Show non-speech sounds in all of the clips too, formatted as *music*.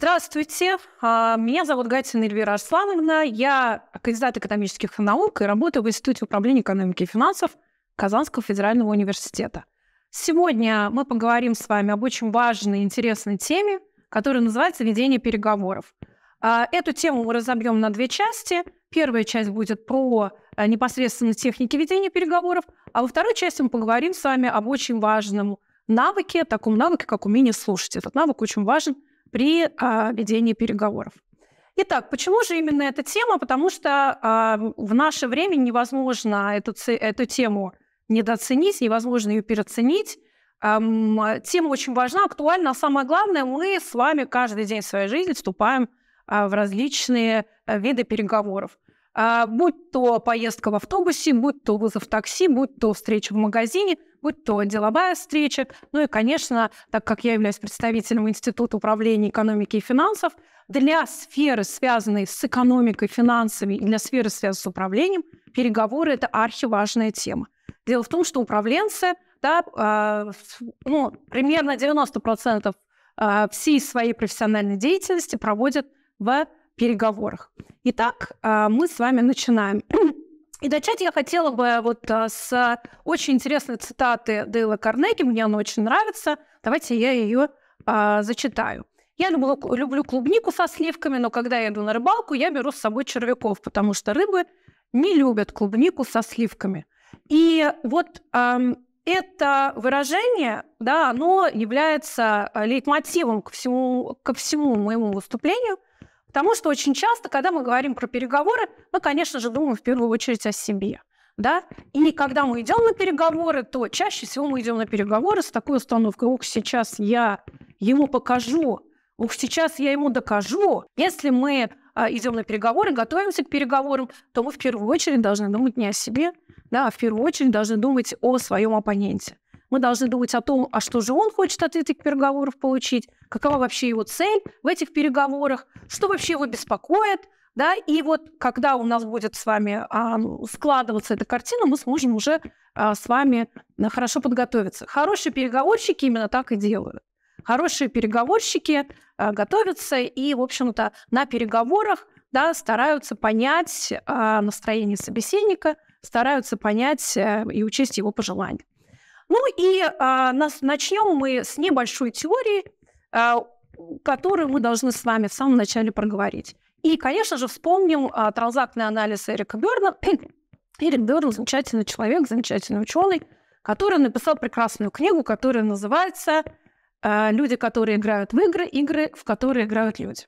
Здравствуйте, а, меня зовут Гатина Эльвира Арслановна, я кандидат экономических наук и работаю в Институте управления экономикой и финансов Казанского федерального университета. Сегодня мы поговорим с вами об очень важной и интересной теме, которая называется «Ведение переговоров». А, эту тему мы разобьем на две части. Первая часть будет про а, непосредственно техники ведения переговоров, а во второй части мы поговорим с вами об очень важном навыке, таком навыке, как умение слушать. Этот навык очень важен – при а, ведении переговоров. Итак, почему же именно эта тема? Потому что а, в наше время невозможно эту, эту тему недооценить, невозможно ее переоценить. Эм, тема очень важна, актуальна, а самое главное, мы с вами каждый день в своей жизни вступаем э, в различные э, виды переговоров. А, будь то поездка в автобусе, будь то вызов такси, будь то встреча в магазине, будь то деловая встреча. Ну и, конечно, так как я являюсь представителем Института управления экономики и финансов, для сферы, связанной с экономикой, финансами, и для сферы, связанной с управлением, переговоры – это архиважная тема. Дело в том, что управленцы, да, э, ну, примерно 90% а, всей своей профессиональной деятельности проводят в переговорах. Итак, а, мы с вами начинаем. И начать я хотела бы вот а, с очень интересной цитаты Дейла Карнеги, мне она очень нравится. Давайте я ее а, зачитаю. Я люблю, люблю клубнику со сливками, но когда я иду на рыбалку, я беру с собой червяков, потому что рыбы не любят клубнику со сливками. И вот эм, это выражение, да, оно является а, лейтмотивом ко всему, ко всему моему выступлению – Потому что очень часто, когда мы говорим про переговоры, мы, конечно же, думаем в первую очередь о себе. Да? И когда мы идем на переговоры, то чаще всего мы идем на переговоры с такой установкой, ух, сейчас я ему покажу, ух, сейчас я ему докажу. Если мы а, идем на переговоры, готовимся к переговорам, то мы в первую очередь должны думать не о себе, да, а в первую очередь должны думать о своем оппоненте. Мы должны думать о том, а что же он хочет от этих переговоров получить, какова вообще его цель в этих переговорах, что вообще его беспокоит, да, и вот когда у нас будет с вами а, складываться эта картина, мы сможем уже а, с вами э, хорошо подготовиться. Хорошие переговорщики именно так и делают. Хорошие переговорщики а, готовятся и, в общем-то, на переговорах да, стараются понять а, настроение собеседника, стараются понять а, и учесть его пожелания. Ну и а, нас, начнем мы с небольшой теории, а, которую мы должны с вами в самом начале проговорить. И, конечно же, вспомним а, транзактный анализ Эрика Берна. *clears throat* Эрик Берн замечательный человек, замечательный ученый, который написал прекрасную книгу, которая называется а, «Люди, которые играют в игры, игры, в которые играют люди».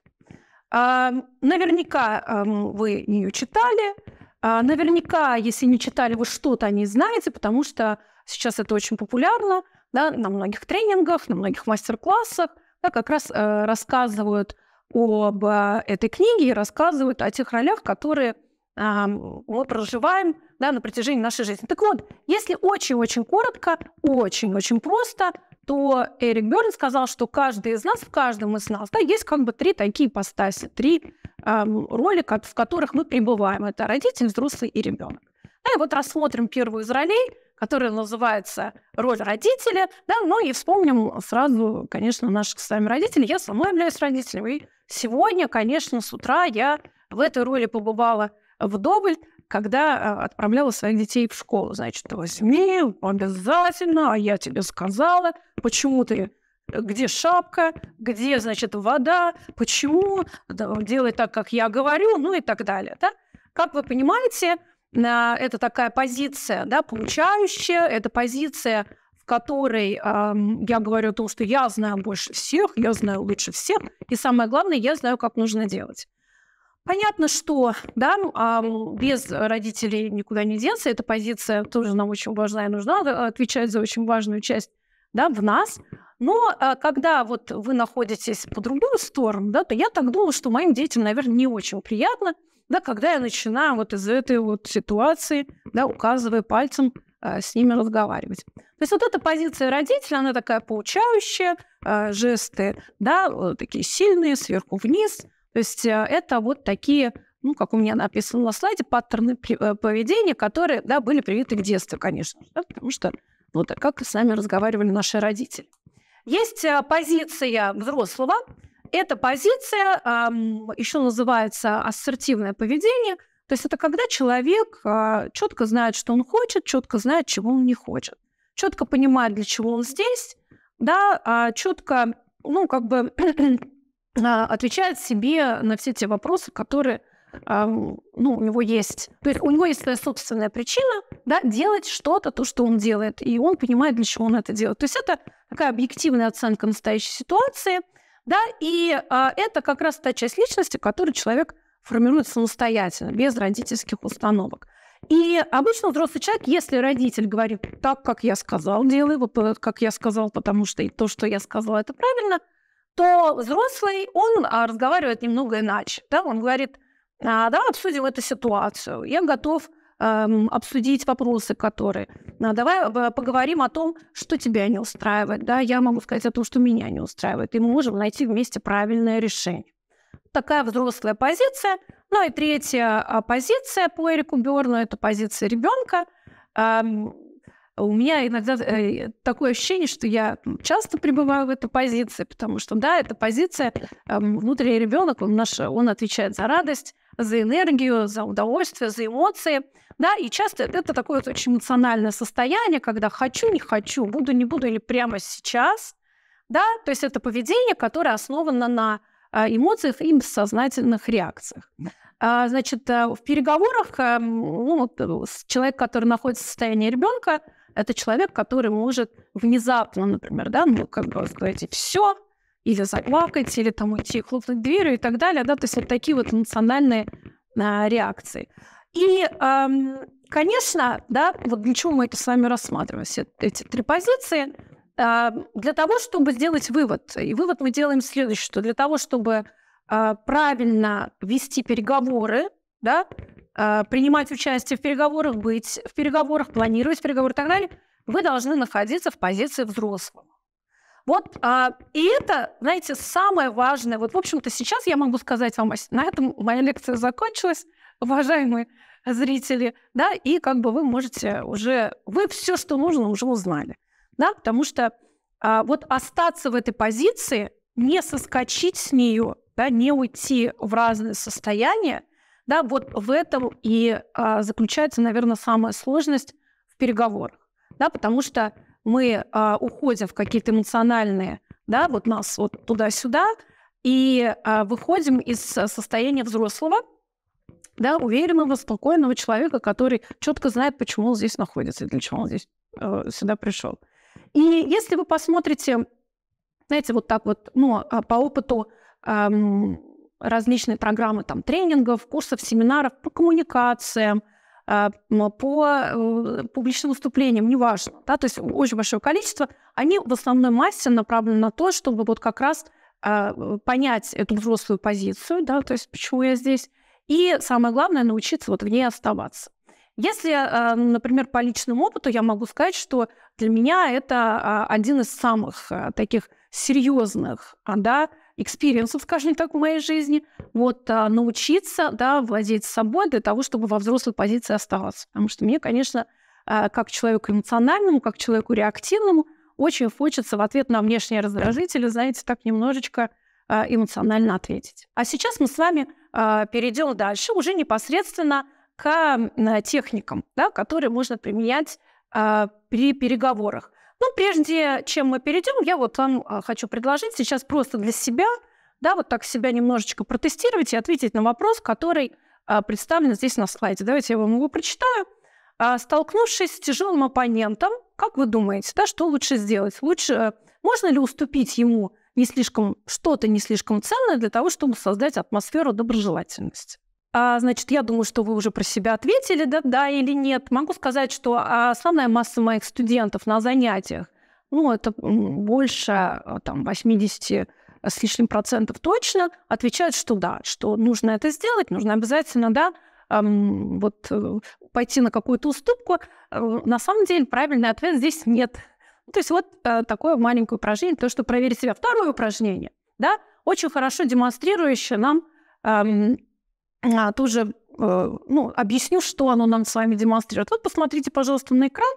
А, наверняка а, вы ее читали. Наверняка, если не читали, вы что-то о ней знаете, потому что Сейчас это очень популярно, да, на многих тренингах, на многих мастер-классах, да, как раз э, рассказывают об э, этой книге и рассказывают о тех ролях, которые э, мы проживаем да, на протяжении нашей жизни. Так вот, если очень-очень коротко, очень-очень просто, то Эрик Берн сказал, что каждый из нас, в каждом из нас, да, есть как бы три такие постаси, три эм, роли, в которых мы пребываем. Это родитель, взрослый и ребенок. Да, и вот рассмотрим первую из ролей – которая называется «Роль родителя». Да? Ну и вспомним сразу, конечно, наших с вами родителей. Я сама являюсь родителем. И сегодня, конечно, с утра я в этой роли побывала вдоволь, когда а, отправляла своих детей в школу. Значит, возьми, обязательно, а я тебе сказала, почему ты где шапка, где, значит, вода, почему, делай так, как я говорю, ну и так далее. Да? Как вы понимаете, это такая позиция, да, получающая, это позиция, в которой эм, я говорю то, что я знаю больше всех, я знаю лучше всех, и самое главное, я знаю, как нужно делать. Понятно, что да, эм, без родителей никуда не деться. Эта позиция тоже нам очень важна и нужна, а, отвечает за очень важную часть да, в нас. Но э, когда вот вы находитесь по другую сторону, да, то я так думаю, что моим детям, наверное, не очень приятно – да, когда я начинаю вот из этой вот ситуации, да, указывая пальцем э, с ними разговаривать. То есть вот эта позиция родителя, она такая получающая э, жесты, да, такие сильные, сверху вниз. То есть э, это вот такие ну, как у меня написано на слайде, паттерны э, поведения, которые, да, были привиты в детстве, конечно, да, потому что вот как с нами разговаривали наши родители. Есть э, позиция взрослого, эта позиция эм, еще называется ассертивное поведение. То есть это когда человек э, а, четко знает, что он хочет, четко знает, чего он не хочет, четко понимает, для чего он здесь, да, э, а четко, ну, как бы *clears throat* а, отвечает себе на все те вопросы, которые ну, у него есть. То есть у него есть своя собственная причина да, делать что-то, то, что он делает, и он понимает, для чего он это делает. То есть это такая объективная оценка настоящей ситуации – да, и а, это как раз та часть личности, которую человек формирует самостоятельно, без родительских установок. И обычно взрослый человек, если родитель говорит так, как я сказал, делай вот как я сказал, потому что то, что я сказал, это правильно, то взрослый, он а, разговаривает немного иначе. Да? Он говорит, а, давай обсудим эту ситуацию. Я готов Эм, обсудить вопросы, которые. А, давай э, поговорим о том, что тебя не устраивает. Да? Я могу сказать о том, что меня не устраивает. И мы можем найти вместе правильное решение. Такая взрослая позиция. Ну и третья э, позиция по Эрику Берну – это позиция ребенка. Эм, у меня иногда такое ощущение, что я часто пребываю в этой позиции, потому что, да, эта позиция, эм, внутренний ребенок, он, наш, он отвечает за радость, за энергию, за удовольствие, за эмоции. Да, и часто это такое вот очень эмоциональное состояние, когда хочу, не хочу, буду, не буду или прямо сейчас. Да, то есть это поведение, которое основано на э, эмоциях и бессознательных реакциях. А, значит, э, в переговорах эм, ну, э, человек, который находится в состоянии ребенка, это человек, который может внезапно, например, да, ну, как бы сказать, все, или заплакать, или там уйти, хлопнуть дверью и так далее, да, то есть вот такие вот эмоциональные а, реакции. И, эм, конечно, да, вот для чего мы это с вами рассматриваем, все эти три позиции, э, для того, чтобы сделать вывод. И вывод мы делаем следующий, что для того, чтобы э, правильно вести переговоры, да, э, принимать участие в переговорах, быть в переговорах, планировать переговоры и так далее, вы должны находиться в позиции взрослого. Вот, а, и это, знаете, самое важное. Вот, в общем-то, сейчас я могу сказать вам, на этом моя лекция закончилась, уважаемые зрители, да, и как бы вы можете уже, вы все, что нужно, уже узнали, да, потому что а, вот остаться в этой позиции, не соскочить с нее, да, не уйти в разные состояния, да, вот в этом и а, заключается, наверное, самая сложность в переговорах, да, потому что мы а, уходим в какие-то эмоциональные, да, вот нас вот туда-сюда, и а, выходим из состояния взрослого, да, уверенного, спокойного человека, который четко знает, почему он здесь находится, для чего он здесь э, сюда пришел. И если вы посмотрите, знаете, вот так вот, ну, а, по опыту эм, различные программы там тренингов, курсов, семинаров по коммуникациям, а, по э, публичным выступлениям, неважно, да, то есть очень большое количество, они в основной массе направлены на то, чтобы вот как раз а, э, понять эту взрослую позицию, да, то есть почему я здесь, и самое главное научиться вот в ней оставаться. Если, а, ну, например, по личному опыту я могу сказать, что для меня это один из самых таких серьезных да, экспириенсов, скажем так, в моей жизни, вот а, научиться, да, владеть собой для того, чтобы во взрослой позиции оставаться. Потому что мне, конечно, а, как человеку эмоциональному, как человеку реактивному, очень хочется в ответ на внешние раздражители, знаете, так немножечко а, эмоционально ответить. А сейчас мы с вами перейдем дальше, уже непосредственно к техникам, да, которые можно применять при переговорах. Ну, прежде чем мы перейдем, я вот вам а, хочу предложить сейчас просто для себя, да, вот так себя немножечко протестировать и ответить на вопрос, который а, представлен здесь на слайде. Давайте я вам его прочитаю. А, Столкнувшись с тяжелым оппонентом, как вы думаете, да, что лучше сделать? Лучше э, можно ли уступить ему не слишком что-то не слишком ценное для того, чтобы создать атмосферу доброжелательности? А, значит, я думаю, что вы уже про себя ответили, да, да или нет. Могу сказать, что а, основная масса моих студентов на занятиях, ну, это больше а, там, 80 а, с лишним процентов точно, отвечают, что да, что нужно это сделать, нужно обязательно, да, эм, вот э, пойти на какую-то уступку. Э, на самом деле правильный ответ здесь нет. Ну, то есть вот э, такое маленькое упражнение, то, что проверить себя. Второе упражнение, да, очень хорошо демонстрирующее нам эм, а, тоже э, ну, объясню, что оно нам с вами демонстрирует. Вот посмотрите, пожалуйста, на экран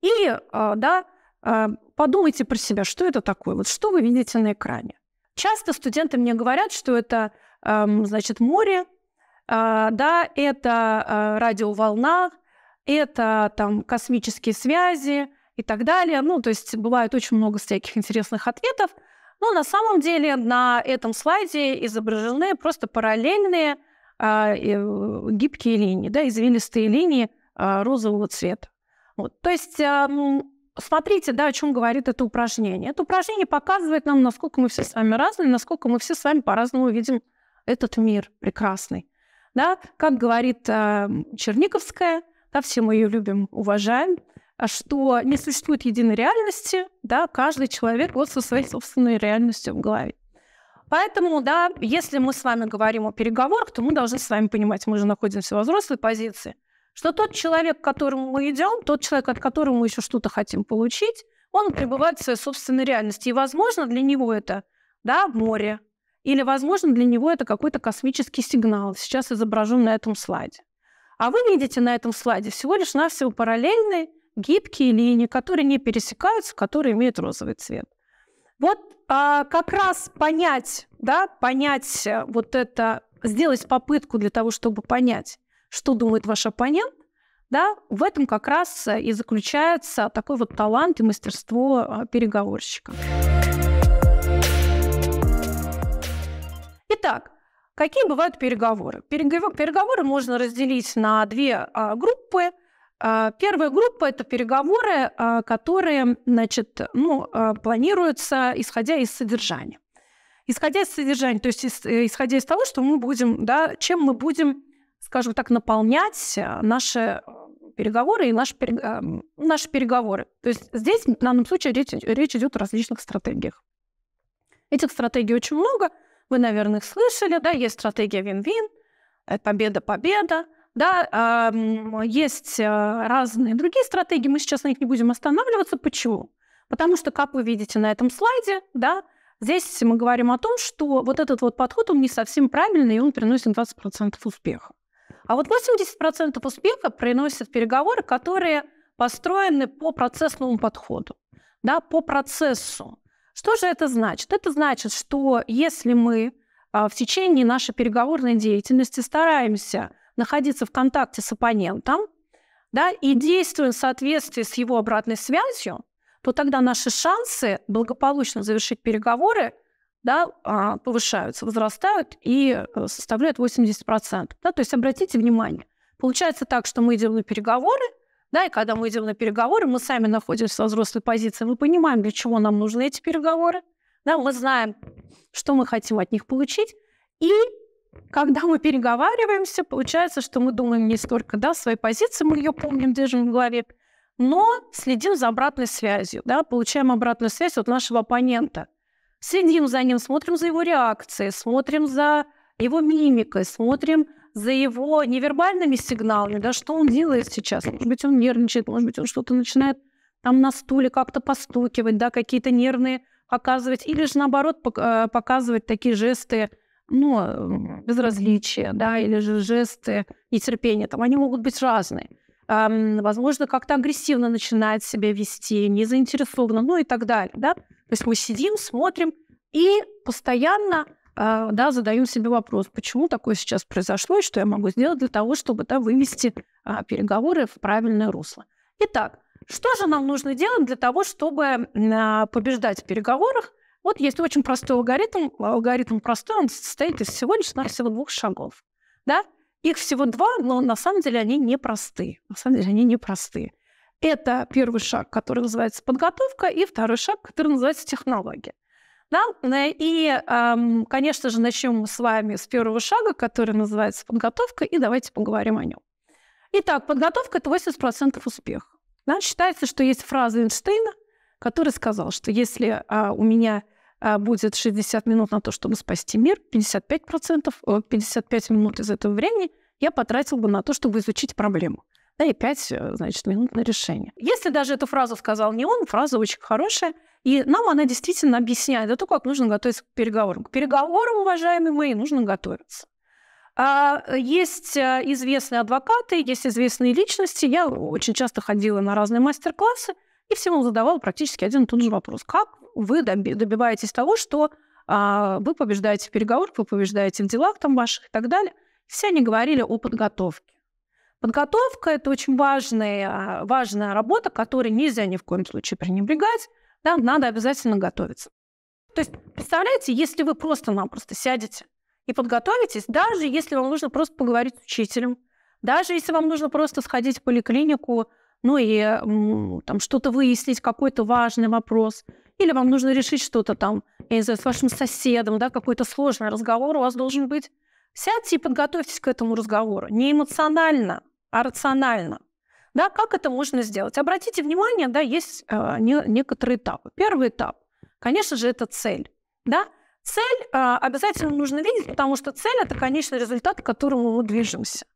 или а, да, а, подумайте про себя, что это такое, вот что вы видите на экране. Часто студенты мне говорят, что это, эм, значит, море, да, это радиоволна, это там космические связи и так далее. Ну, то есть бывает очень много всяких интересных ответов. Но на самом деле на этом слайде изображены просто параллельные – а, э, гибкие линии, да, извилистые линии а, розового цвета. Вот. То есть а, смотрите, да, о чем говорит это упражнение. Это упражнение показывает нам, насколько мы все с вами разные, насколько мы все с вами по-разному видим этот мир прекрасный. Да? Как говорит э, Черниковская, да, все мы ее любим, уважаем, что не существует единой реальности, да, каждый человек вот со своей собственной реальностью в голове. Поэтому, да, если мы с вами говорим о переговорах, то мы должны с вами понимать, мы же находимся во взрослой позиции, что тот человек, к которому мы идем, тот человек, от которого мы еще что-то хотим получить, он пребывает в своей собственной реальности. И, возможно, для него это да, море, или, возможно, для него это какой-то космический сигнал, сейчас изображен на этом слайде. А вы видите на этом слайде всего лишь навсего параллельные гибкие линии, которые не пересекаются, которые имеют розовый цвет. Вот а, как раз понять, да, понять э, вот это, сделать попытку для того, чтобы понять, что думает ваш оппонент, да, в этом как раз э, и заключается такой вот талант и мастерство а, переговорщика. Итак, какие бывают переговоры? Переговоры можно разделить на две а, группы – а, первая группа – это переговоры, а, которые значит, ну, а, планируются, исходя из содержания. Исходя из содержания, то есть э, исходя из того, что мы будем, да, чем мы будем, скажем так, наполнять э, наши э, переговоры и наши, наши переговоры. То есть здесь в данном случае речь, речь идет о различных стратегиях. Этих стратегий очень много. Вы, наверное, их слышали, да, есть стратегия вин-вин, победа-победа – да, есть а, разные другие стратегии, мы сейчас на них не будем останавливаться. Почему? Потому что, как вы видите на этом слайде, да, здесь мы говорим о том, что вот этот вот подход, он не совсем правильный, и он приносит 20% успеха. А вот 80% успеха приносят переговоры, которые построены по процессному подходу, да, по процессу. Что же это значит? Это значит, что если мы а, в течение нашей переговорной деятельности стараемся находиться в контакте с оппонентом да, и действуем в соответствии с его обратной связью, то тогда наши шансы благополучно завершить переговоры да, а, повышаются, возрастают и э, составляют 80%. Да? То есть обратите внимание, получается так, что мы идем на переговоры, да, и когда мы идем на переговоры, мы сами находимся в взрослой позиции, мы понимаем, для чего нам нужны эти переговоры, да, мы знаем, что мы хотим от них получить, и когда мы переговариваемся, получается, что мы думаем не столько да, своей позиции, мы ее помним, держим в голове, но следим за обратной связью, да, получаем обратную связь от нашего оппонента. Следим за ним, смотрим за его реакцией, смотрим за его мимикой, смотрим за его невербальными сигналами, да, что он делает сейчас. Может быть, он нервничает, может быть, он что-то начинает там на стуле как-то постукивать, да, какие-то нервные оказывать, или же наоборот э, показывать такие жесты ну, безразличие, да, или же жесты нетерпения, там, они могут быть разные. Эм, возможно, как-то агрессивно начинает себя вести, не заинтересованно, ну и так далее, да. То есть мы сидим, смотрим и постоянно а, да, задаем себе вопрос, почему такое сейчас произошло и что я могу сделать для того, чтобы да, вывести э, переговоры в правильное русло. Итак, что же нам нужно делать для того, чтобы э, побеждать в переговорах вот есть очень простой алгоритм. Алгоритм простой, он состоит из всего лишь всего двух шагов. Да? Их всего два, но на самом деле они непростые. На самом деле они непростые. Это первый шаг, который называется подготовка, и второй шаг, который называется технология. Да? Ну и, эм, конечно же, начнем мы с вами с первого шага, который называется подготовка, и давайте поговорим о нем. Итак, подготовка – это 80% успеха. Да? Считается, что есть фраза Эйнштейна, который сказал, что если а, у меня а, будет 60 минут на то, чтобы спасти мир, 55%, 55 э, минут из этого времени я потратил бы на то, чтобы изучить проблему. Да, и 5, э, значит, минут на решение. Если даже эту фразу сказал не он, фраза очень хорошая, и нам она действительно объясняет, это то, как нужно готовиться к переговорам. К переговорам, уважаемые мои, нужно готовиться. А, э, есть известные адвокаты, есть известные личности. Я очень часто ходила на разные мастер-классы, и всем он задавал практически один и тот же вопрос. Как вы добиваетесь того, что а, вы побеждаете в переговорах, вы побеждаете в делах там ваших и так далее? Все они говорили о подготовке. Подготовка – это очень важная, а, важная работа, которой нельзя ни в коем случае пренебрегать. Да, надо обязательно готовиться. То есть, представляете, если вы просто-напросто сядете и подготовитесь, даже если вам нужно просто поговорить с учителем, даже если вам нужно просто сходить в поликлинику, ну и там что-то выяснить, какой-то важный вопрос, или вам нужно решить что-то там, я не знаю, с вашим соседом, да, какой-то сложный разговор у вас должен быть. Сядьте и подготовьтесь к этому разговору. Не эмоционально, а рационально. Да, как это можно сделать? Обратите внимание, да, есть э, не, некоторые этапы. Первый этап, конечно же, это цель. Да? Цель э, обязательно нужно видеть, потому что цель – это конечный результат, к которому мы движемся.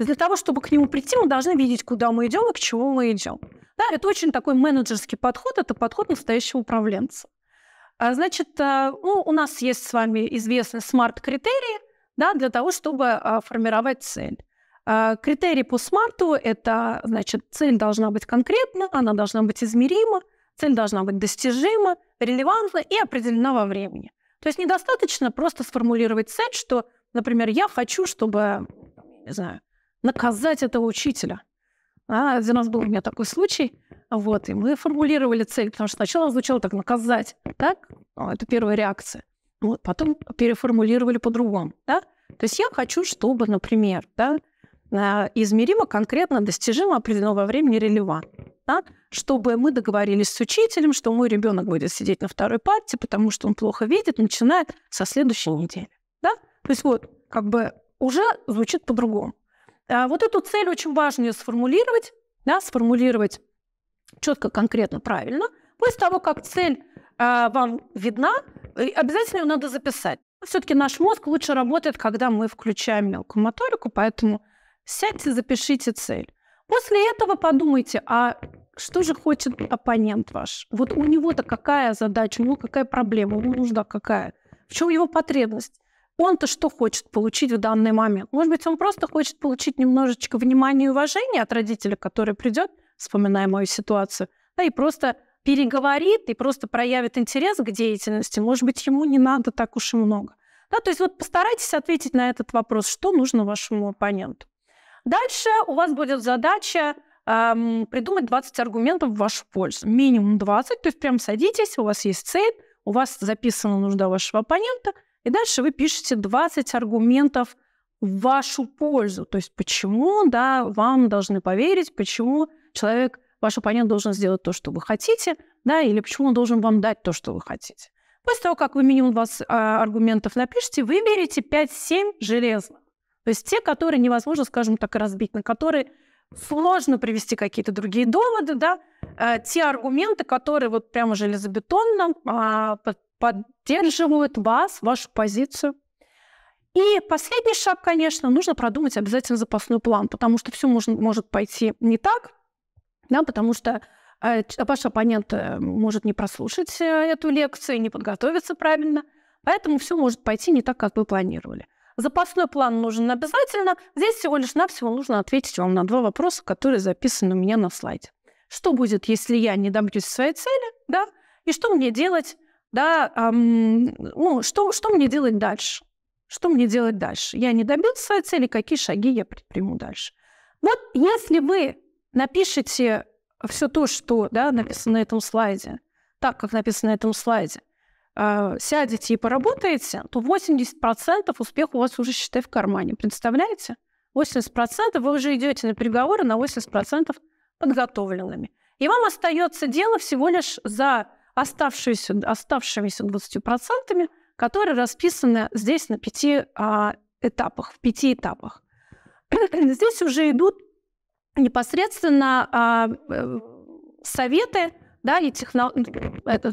Для того, чтобы к нему прийти, мы должны видеть, куда мы идем и к чему мы идем. Да, это очень такой менеджерский подход, это подход настоящего управленца. А, значит, э, ну, у нас есть с вами известные смарт-критерии да, для того, чтобы а, формировать цель. А, критерии по смарту – это, значит, цель должна быть конкретна, она должна быть измерима, цель должна быть достижима, релевантна и определена во времени. То есть недостаточно просто сформулировать цель, что, например, я хочу, чтобы, не знаю, наказать этого учителя. А, у нас был у меня такой случай, вот, и мы формулировали цель, потому что сначала звучало так «наказать», так? Это первая реакция. Вот, потом переформулировали по-другому, да? То есть я хочу, чтобы, например, да, э, измеримо, конкретно, достижимо, определенного времени, релевантно. Да? Чтобы мы договорились с учителем, что мой ребенок будет сидеть на второй парте, потому что он плохо видит, начинает со следующей недели. Да? То есть вот как бы уже звучит по-другому. А, вот эту цель очень важно ее сформулировать, да, сформулировать четко, конкретно, правильно. После того, как цель а, вам видна, э, обязательно ее надо записать. Все-таки наш мозг лучше работает, когда мы включаем мелкую моторику, поэтому сядьте, запишите цель. После этого подумайте, а что же хочет оппонент ваш? Вот у него-то какая задача, у него какая проблема, ему нужда какая? В чем его потребность? он-то что хочет получить в данный момент? Может быть, он просто хочет получить немножечко внимания и уважения от родителя, который придет, вспоминая мою ситуацию, да, и просто переговорит, и просто проявит интерес к деятельности. Может быть, ему не надо так уж и много. Да, то есть вот постарайтесь ответить на этот вопрос, что нужно вашему оппоненту. Дальше у вас будет задача эм, придумать 20 аргументов в вашу пользу. Минимум 20, то есть прям садитесь, у вас есть цель, у вас записана нужда вашего оппонента – и дальше вы пишете 20 аргументов в вашу пользу. То есть почему да, вам должны поверить, почему человек, ваш оппонент должен сделать то, что вы хотите, да, или почему он должен вам дать то, что вы хотите. После того, как вы минимум 20 а, аргументов напишите, выберите 5-7 железных. То есть те, которые невозможно, скажем так, разбить, на которые сложно привести какие-то другие доводы, да, э, те аргументы, которые вот прямо железобетонно а, поддерживают вас, вашу позицию. И последний шаг, конечно, нужно продумать обязательно запасной план, потому что все может может пойти не так, да, потому что э, ваш оппонент э, может не прослушать э, эту лекцию, не подготовиться правильно, поэтому все может пойти не так, как вы планировали. Запасной план нужен обязательно. Здесь всего лишь навсего нужно ответить вам на два вопроса, которые записаны у меня на слайде. Что будет, если я не добьюсь своей цели, да? И что мне делать, да, эм, ну, что, что мне делать дальше? Что мне делать дальше? Я не добился своей цели, какие шаги я предприму дальше? Вот если вы напишете все то, что да, написано на этом слайде, так, как написано на этом слайде, э, сядете и поработаете, то 80% успеха у вас уже, считай, в кармане. Представляете? 80% вы уже идете на переговоры на 80% подготовленными. И вам остается дело всего лишь за оставшиеся, оставшимися 20%, которые расписаны здесь на пяти а, этапах, в пяти этапах. *clears throat* Здесь уже идут непосредственно а, э, советы, да, и техно... Ну, это,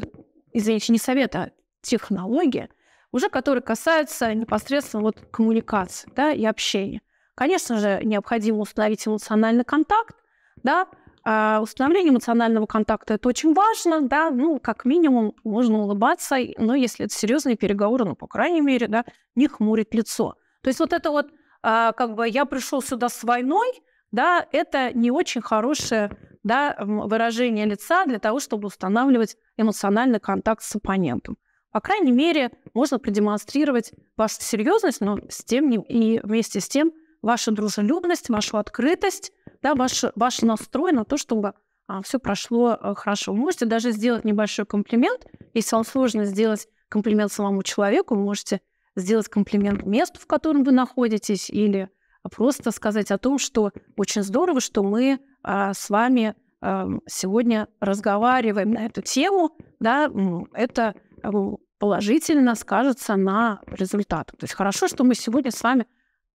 извините, не советы, а технологии, уже которые касаются непосредственно вот коммуникации да, и общения. Конечно же, необходимо установить эмоциональный контакт, да, а, установление эмоционального контакта это очень важно, да, ну, как минимум, можно улыбаться, но если это серьезные переговоры, ну, по крайней мере, да, не хмурить лицо. То есть вот это вот, а, как бы, я пришел сюда с войной, да, это не очень хорошее да, выражение лица для того, чтобы устанавливать эмоциональный контакт с оппонентом. По крайней мере, можно продемонстрировать вашу серьезность, но с тем и вместе с тем вашу дружелюбность, вашу открытость, да, ваш, ваш настрой на то, чтобы а, все прошло э, хорошо. Вы можете даже сделать небольшой комплимент. Если вам сложно сделать комплимент самому человеку, вы можете сделать комплимент месту, в котором вы находитесь, или просто сказать о том, что очень здорово, что мы а, с вами а, сегодня разговариваем на эту тему. Да, это эм, положительно скажется на результатах. То есть хорошо, что мы сегодня с вами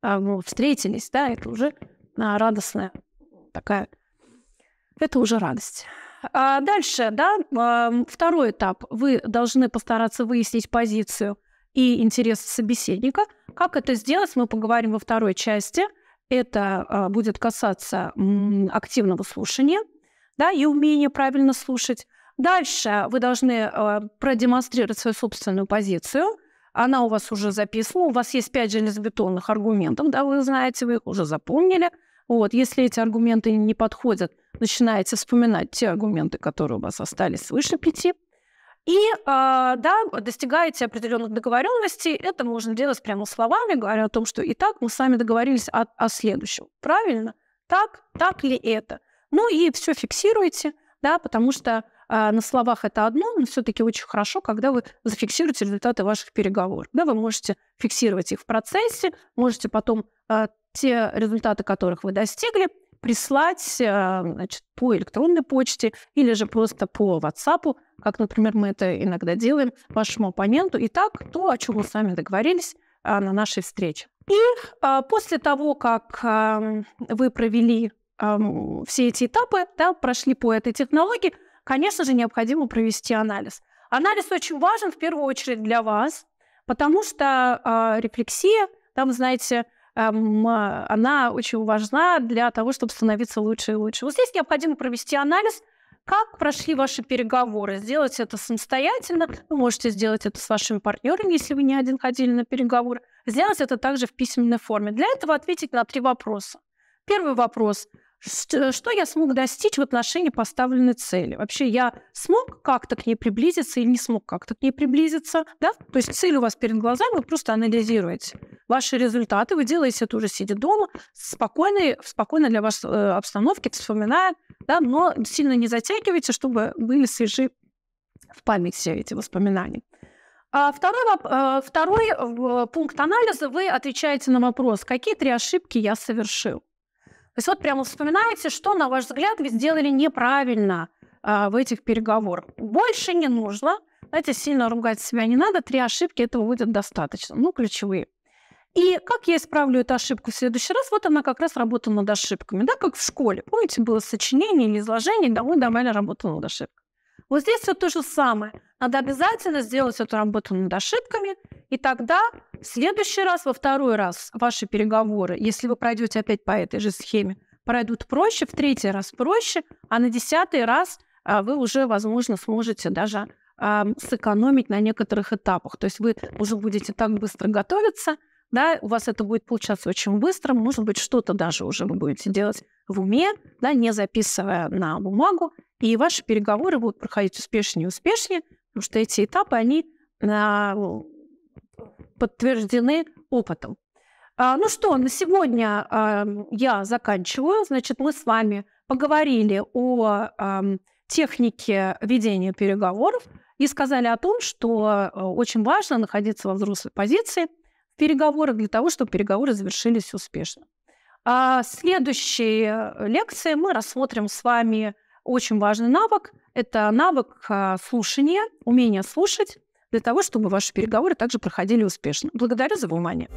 эм, встретились, да, это уже а, радостное такая. Это уже радость. А дальше, да, второй этап. Вы должны постараться выяснить позицию и интересы собеседника. Как это сделать, мы поговорим во второй части. Это а, будет касаться активного слушания да, и умения правильно слушать. Дальше вы должны а, продемонстрировать свою собственную позицию. Она у вас уже записана, у вас есть пять железобетонных аргументов, да, вы знаете, вы их уже запомнили – вот, если эти аргументы не подходят, начинаете вспоминать те аргументы, которые у вас остались свыше пяти, и э, да, достигаете определенных договоренностей. Это можно делать прямо словами, говоря о том, что и так мы сами договорились о, о следующем. Правильно? Так, так ли это? Ну и все фиксируете, да, потому что э, на словах это одно, но все-таки очень хорошо, когда вы зафиксируете результаты ваших переговоров. Да, вы можете фиксировать их в процессе, можете потом э, те результаты которых вы достигли, прислать а, значит, по электронной почте или же просто по WhatsApp, как, например, мы это иногда делаем, вашему оппоненту. И так то, о чем мы с вами договорились а, на нашей встрече. И а, после того, как вы провели все эти этапы, да, прошли по этой технологии, конечно же, необходимо провести анализ. Анализ очень важен в первую очередь для вас, потому что рефлексия, там, знаете, а, она очень важна для того, чтобы становиться лучше и лучше. Вот здесь необходимо провести анализ, как прошли ваши переговоры. Сделать это самостоятельно. Вы можете сделать это с вашими партнерами, если вы не один ходили на переговоры. Сделать это также в письменной форме. Для этого ответить на три вопроса. Первый вопрос – что я смог достичь в отношении поставленной цели? Вообще, я смог как-то к ней приблизиться или не смог как-то к ней приблизиться? Да? То есть цель у вас перед глазами, вы просто анализируете ваши результаты, вы делаете это уже сидя дома, спокойно, спокойно для вас э, обстановке, вспоминая, да, но сильно не затягивайте, чтобы были свежи в памяти эти воспоминания. А второй, э, второй э, э, пункт анализа вы отвечаете на вопрос, какие три ошибки я совершил. То есть вот прямо вспоминаете, что, на ваш взгляд, вы сделали неправильно а, в этих переговорах. Больше не нужно. Знаете, сильно ругать себя не надо. Три ошибки этого будет достаточно. Ну, ключевые. И как я исправлю эту ошибку в следующий раз? Вот она как раз работа над ошибками, да, как в школе. Помните, было сочинение или изложение, да, мы давали работу над ошибками. Вот здесь все то же самое. Надо обязательно сделать эту работу над ошибками, и тогда в следующий раз, во второй раз ваши переговоры, если вы пройдете опять по этой же схеме, пройдут проще, в третий раз проще, а на десятый раз а, вы уже, возможно, сможете даже сэкономить на некоторых этапах. То есть вы уже будете так быстро готовиться, да, у вас это будет получаться очень быстро, может быть, что-то даже уже вы будете делать в уме, да, не записывая на бумагу, и ваши переговоры будут проходить успешнее и успешнее, потому что эти этапы, они а, подтверждены опытом. А, ну что, на сегодня а, я заканчиваю. Значит, мы с вами поговорили о технике ведения переговоров и сказали о том, что э, очень важно находиться во взрослой позиции в переговорах для того, чтобы переговоры завершились успешно. В следующей э, лекции мы рассмотрим с вами очень важный навык. Это навык а, слушания, умение слушать для того, чтобы ваши переговоры также проходили успешно. Благодарю за внимание.